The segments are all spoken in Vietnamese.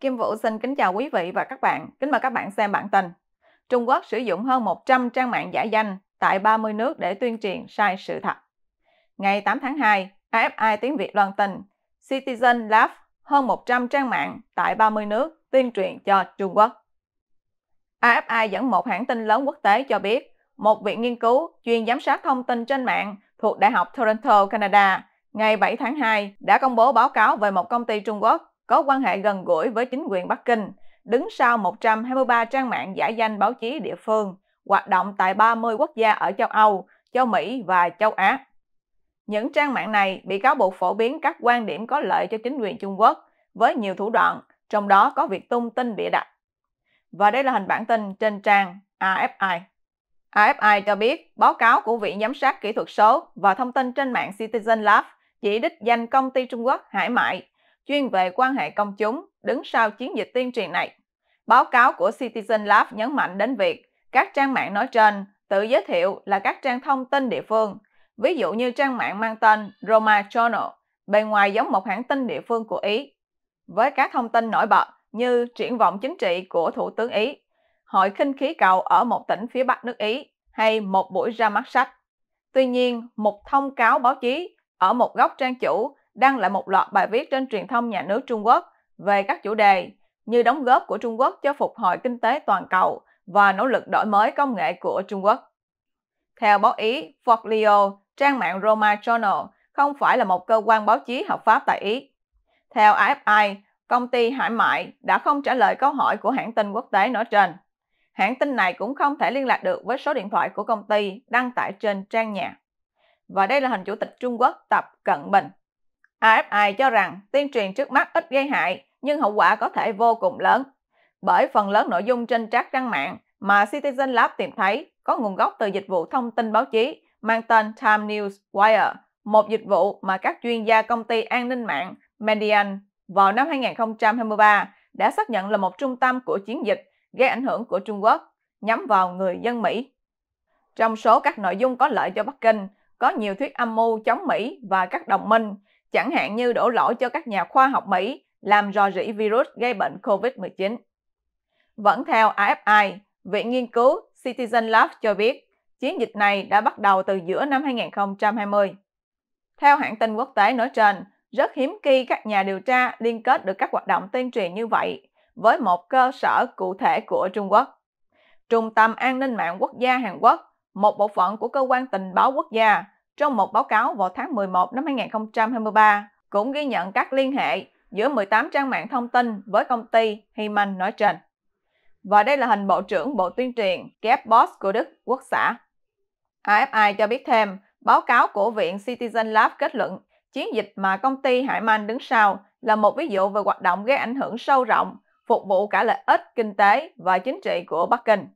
Kim Vũ xin kính chào quý vị và các bạn. Kính mời các bạn xem bản tin. Trung Quốc sử dụng hơn 100 trang mạng giả danh tại 30 nước để tuyên truyền sai sự thật. Ngày 8 tháng 2, AFI tiếng Việt loan tin Citizen Lab hơn 100 trang mạng tại 30 nước tuyên truyền cho Trung Quốc. AFI dẫn một hãng tin lớn quốc tế cho biết, một viện nghiên cứu chuyên giám sát thông tin trên mạng thuộc Đại học Toronto, Canada, ngày 7 tháng 2 đã công bố báo cáo về một công ty Trung Quốc có quan hệ gần gũi với chính quyền Bắc Kinh, đứng sau 123 trang mạng giả danh báo chí địa phương, hoạt động tại 30 quốc gia ở châu Âu, châu Mỹ và châu Á. Những trang mạng này bị cáo buộc phổ biến các quan điểm có lợi cho chính quyền Trung Quốc với nhiều thủ đoạn, trong đó có việc tung tin bịa đặt. Và đây là hình bản tin trên trang AFI. AFI cho biết báo cáo của Viện Giám sát Kỹ thuật số và thông tin trên mạng Citizen Lab chỉ đích danh công ty Trung Quốc Hải Mại chuyên về quan hệ công chúng đứng sau chiến dịch tuyên truyền này. Báo cáo của Citizen Lab nhấn mạnh đến việc các trang mạng nói trên tự giới thiệu là các trang thông tin địa phương, ví dụ như trang mạng mang tên Roma Journal, bề ngoài giống một hãng tin địa phương của Ý, với các thông tin nổi bật như triển vọng chính trị của Thủ tướng Ý, hội khinh khí cầu ở một tỉnh phía Bắc nước Ý hay một buổi ra mắt sách. Tuy nhiên, một thông cáo báo chí ở một góc trang chủ đăng lại một loạt bài viết trên truyền thông nhà nước Trung Quốc về các chủ đề như đóng góp của Trung Quốc cho phục hồi kinh tế toàn cầu và nỗ lực đổi mới công nghệ của Trung Quốc. Theo báo Ý Forleo, trang mạng Roma Journal không phải là một cơ quan báo chí hợp pháp tại Ý. Theo AFI, công ty hải mại đã không trả lời câu hỏi của hãng tin quốc tế nói trên. Hãng tin này cũng không thể liên lạc được với số điện thoại của công ty đăng tải trên trang nhà. Và đây là hình chủ tịch Trung Quốc Tập Cận Bình. AFI cho rằng tuyên truyền trước mắt ít gây hại nhưng hậu quả có thể vô cùng lớn. Bởi phần lớn nội dung trên các trang mạng mà Citizen Lab tìm thấy có nguồn gốc từ dịch vụ thông tin báo chí mang tên Time News Wire, một dịch vụ mà các chuyên gia công ty an ninh mạng Median vào năm 2023 đã xác nhận là một trung tâm của chiến dịch gây ảnh hưởng của Trung Quốc nhắm vào người dân Mỹ. Trong số các nội dung có lợi cho Bắc Kinh, có nhiều thuyết âm mưu chống Mỹ và các đồng minh chẳng hạn như đổ lỗi cho các nhà khoa học Mỹ làm rò rỉ virus gây bệnh COVID-19. Vẫn theo AFI, Viện Nghiên cứu Citizen Lab cho biết, chiến dịch này đã bắt đầu từ giữa năm 2020. Theo hãng tin quốc tế nói trên, rất hiếm khi các nhà điều tra liên kết được các hoạt động tuyên truyền như vậy với một cơ sở cụ thể của Trung Quốc. Trung tâm An ninh mạng quốc gia Hàn Quốc, một bộ phận của cơ quan tình báo quốc gia, trong một báo cáo vào tháng 11 năm 2023 cũng ghi nhận các liên hệ giữa 18 trang mạng thông tin với công ty Himan nói trên. Và đây là hình Bộ trưởng Bộ Tuyên truyền Gap Boss của Đức Quốc xã. AFI cho biết thêm, báo cáo của Viện Citizen Lab kết luận chiến dịch mà công ty Hải Man đứng sau là một ví dụ về hoạt động gây ảnh hưởng sâu rộng, phục vụ cả lợi ích kinh tế và chính trị của Bắc Kinh.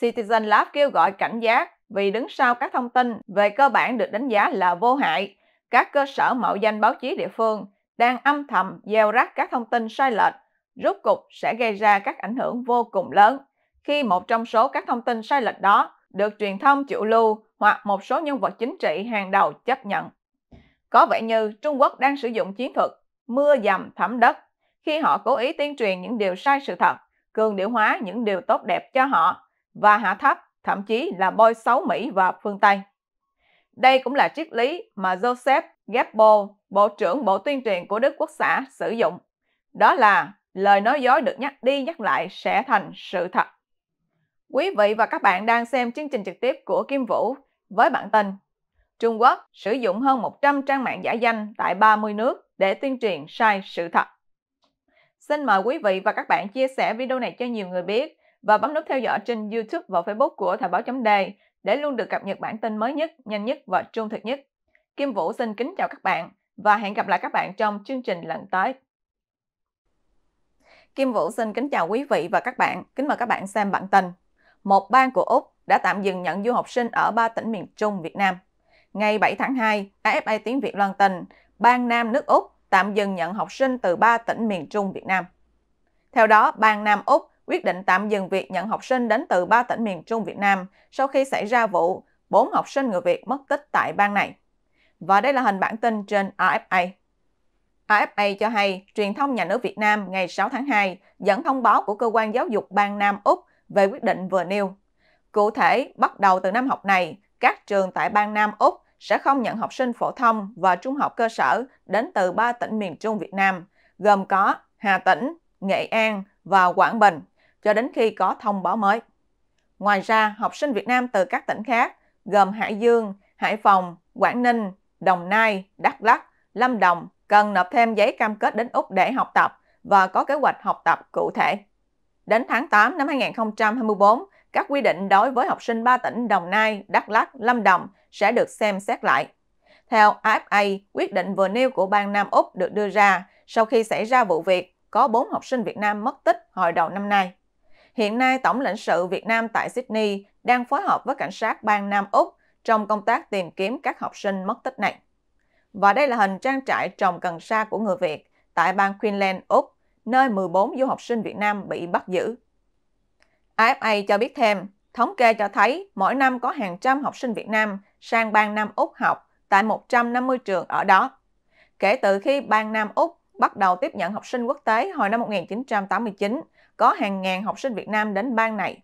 Citizen Lab kêu gọi cảnh giác vì đứng sau các thông tin về cơ bản được đánh giá là vô hại, các cơ sở mạo danh báo chí địa phương đang âm thầm gieo rắc các thông tin sai lệch, rốt cục sẽ gây ra các ảnh hưởng vô cùng lớn khi một trong số các thông tin sai lệch đó được truyền thông chịu lưu hoặc một số nhân vật chính trị hàng đầu chấp nhận. Có vẻ như Trung Quốc đang sử dụng chiến thuật mưa dầm thấm đất khi họ cố ý tuyên truyền những điều sai sự thật, cường điệu hóa những điều tốt đẹp cho họ và hạ thấp thậm chí là bôi xấu Mỹ và phương Tây. Đây cũng là triết lý mà Joseph Goebbels, Bộ trưởng Bộ Tuyên truyền của Đức Quốc xã sử dụng. Đó là lời nói dối được nhắc đi nhắc lại sẽ thành sự thật. Quý vị và các bạn đang xem chương trình trực tiếp của Kim Vũ với bản tin Trung Quốc sử dụng hơn 100 trang mạng giả danh tại 30 nước để tuyên truyền sai sự thật. Xin mời quý vị và các bạn chia sẻ video này cho nhiều người biết và bấm nút theo dõi trên YouTube và Facebook của Thời báo chấm đề để luôn được cập nhật bản tin mới nhất, nhanh nhất và trung thực nhất. Kim Vũ xin kính chào các bạn và hẹn gặp lại các bạn trong chương trình lần tới. Kim Vũ xin kính chào quý vị và các bạn. Kính mời các bạn xem bản tin. Một bang của Úc đã tạm dừng nhận du học sinh ở ba tỉnh miền Trung Việt Nam. Ngày 7 tháng 2, AFA tiếng Việt loan tin, bang Nam nước Úc tạm dừng nhận học sinh từ ba tỉnh miền Trung Việt Nam. Theo đó, bang Nam Úc quyết định tạm dừng việc nhận học sinh đến từ 3 tỉnh miền Trung Việt Nam sau khi xảy ra vụ 4 học sinh người Việt mất tích tại bang này. Và đây là hình bản tin trên RFA. RFA cho hay, truyền thông nhà nước Việt Nam ngày 6 tháng 2 dẫn thông báo của cơ quan giáo dục bang Nam Úc về quyết định vừa nêu. Cụ thể, bắt đầu từ năm học này, các trường tại bang Nam Úc sẽ không nhận học sinh phổ thông và trung học cơ sở đến từ 3 tỉnh miền Trung Việt Nam, gồm có Hà Tĩnh, Nghệ An và Quảng Bình cho đến khi có thông báo mới. Ngoài ra, học sinh Việt Nam từ các tỉnh khác gồm Hải Dương, Hải Phòng, Quảng Ninh, Đồng Nai, Đắk Lắk, Lâm Đồng cần nộp thêm giấy cam kết đến Úc để học tập và có kế hoạch học tập cụ thể. Đến tháng 8 năm 2024, các quy định đối với học sinh ba tỉnh Đồng Nai, Đắk Lắk, Lâm Đồng sẽ được xem xét lại. Theo AFA, quyết định vừa nêu của bang Nam Úc được đưa ra sau khi xảy ra vụ việc có 4 học sinh Việt Nam mất tích hồi đầu năm nay. Hiện nay, Tổng lãnh sự Việt Nam tại Sydney đang phối hợp với cảnh sát bang Nam Úc trong công tác tìm kiếm các học sinh mất tích này. Và đây là hình trang trại trồng cần sa của người Việt tại bang Queensland, Úc, nơi 14 du học sinh Việt Nam bị bắt giữ. AFA cho biết thêm, thống kê cho thấy mỗi năm có hàng trăm học sinh Việt Nam sang bang Nam Úc học tại 150 trường ở đó. Kể từ khi bang Nam Úc bắt đầu tiếp nhận học sinh quốc tế hồi năm 1989, có hàng ngàn học sinh Việt Nam đến bang này.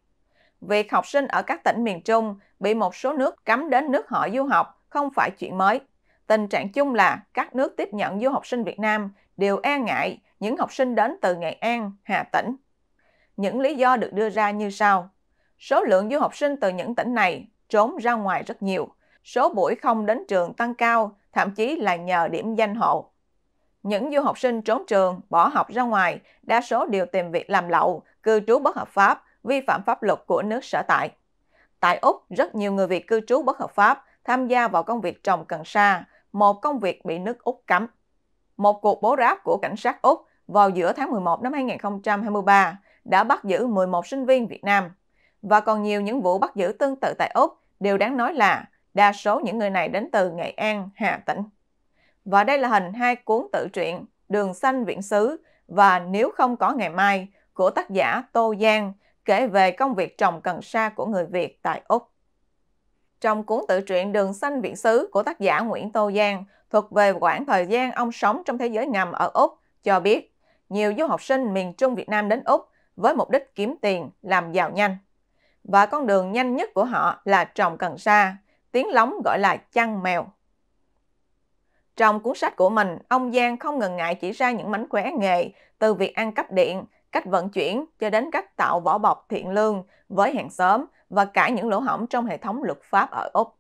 Việc học sinh ở các tỉnh miền Trung bị một số nước cấm đến nước họ du học không phải chuyện mới. Tình trạng chung là các nước tiếp nhận du học sinh Việt Nam đều e ngại những học sinh đến từ Nghệ An, Hà Tĩnh. Những lý do được đưa ra như sau. Số lượng du học sinh từ những tỉnh này trốn ra ngoài rất nhiều. Số buổi không đến trường tăng cao, thậm chí là nhờ điểm danh hộ. Những du học sinh trốn trường, bỏ học ra ngoài, đa số đều tìm việc làm lậu, cư trú bất hợp pháp, vi phạm pháp luật của nước sở tại. Tại Úc, rất nhiều người Việt cư trú bất hợp pháp tham gia vào công việc trồng cần sa, một công việc bị nước Úc cấm. Một cuộc bố ráp của cảnh sát Úc vào giữa tháng 11 năm 2023 đã bắt giữ 11 sinh viên Việt Nam. Và còn nhiều những vụ bắt giữ tương tự tại Úc, đều đáng nói là đa số những người này đến từ Nghệ An, Hà Tĩnh. Và đây là hình hai cuốn tự truyện Đường Xanh Viện xứ và Nếu Không Có Ngày Mai của tác giả Tô Giang kể về công việc trồng cần sa của người Việt tại Úc. Trong cuốn tự truyện Đường Xanh Viện xứ của tác giả Nguyễn Tô Giang thuộc về quãng thời gian ông sống trong thế giới ngầm ở Úc cho biết nhiều du học sinh miền Trung Việt Nam đến Úc với mục đích kiếm tiền, làm giàu nhanh. Và con đường nhanh nhất của họ là trồng cần sa, tiếng lóng gọi là chăn mèo. Trong cuốn sách của mình, ông Giang không ngần ngại chỉ ra những mánh khóe nghề, từ việc ăn cắp điện, cách vận chuyển cho đến cách tạo vỏ bọc thiện lương với hàng xóm và cả những lỗ hổng trong hệ thống luật pháp ở Úc.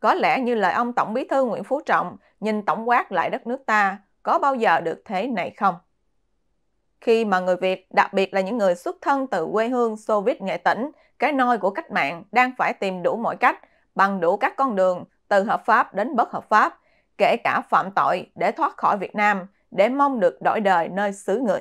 Có lẽ như lời ông Tổng Bí thư Nguyễn Phú Trọng nhìn tổng quát lại đất nước ta, có bao giờ được thế này không? Khi mà người Việt, đặc biệt là những người xuất thân từ quê hương Xô Viết nghệ tĩnh cái nôi của cách mạng đang phải tìm đủ mọi cách, bằng đủ các con đường, từ hợp pháp đến bất hợp pháp, kể cả phạm tội để thoát khỏi Việt Nam, để mong được đổi đời nơi xứ người.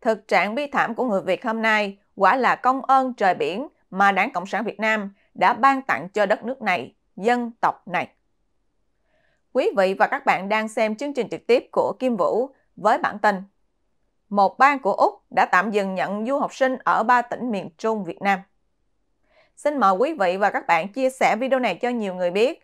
Thực trạng bi thảm của người Việt hôm nay quả là công ơn trời biển mà Đảng Cộng sản Việt Nam đã ban tặng cho đất nước này, dân tộc này. Quý vị và các bạn đang xem chương trình trực tiếp của Kim Vũ với bản tin Một bang của Úc đã tạm dừng nhận du học sinh ở ba tỉnh miền Trung Việt Nam. Xin mời quý vị và các bạn chia sẻ video này cho nhiều người biết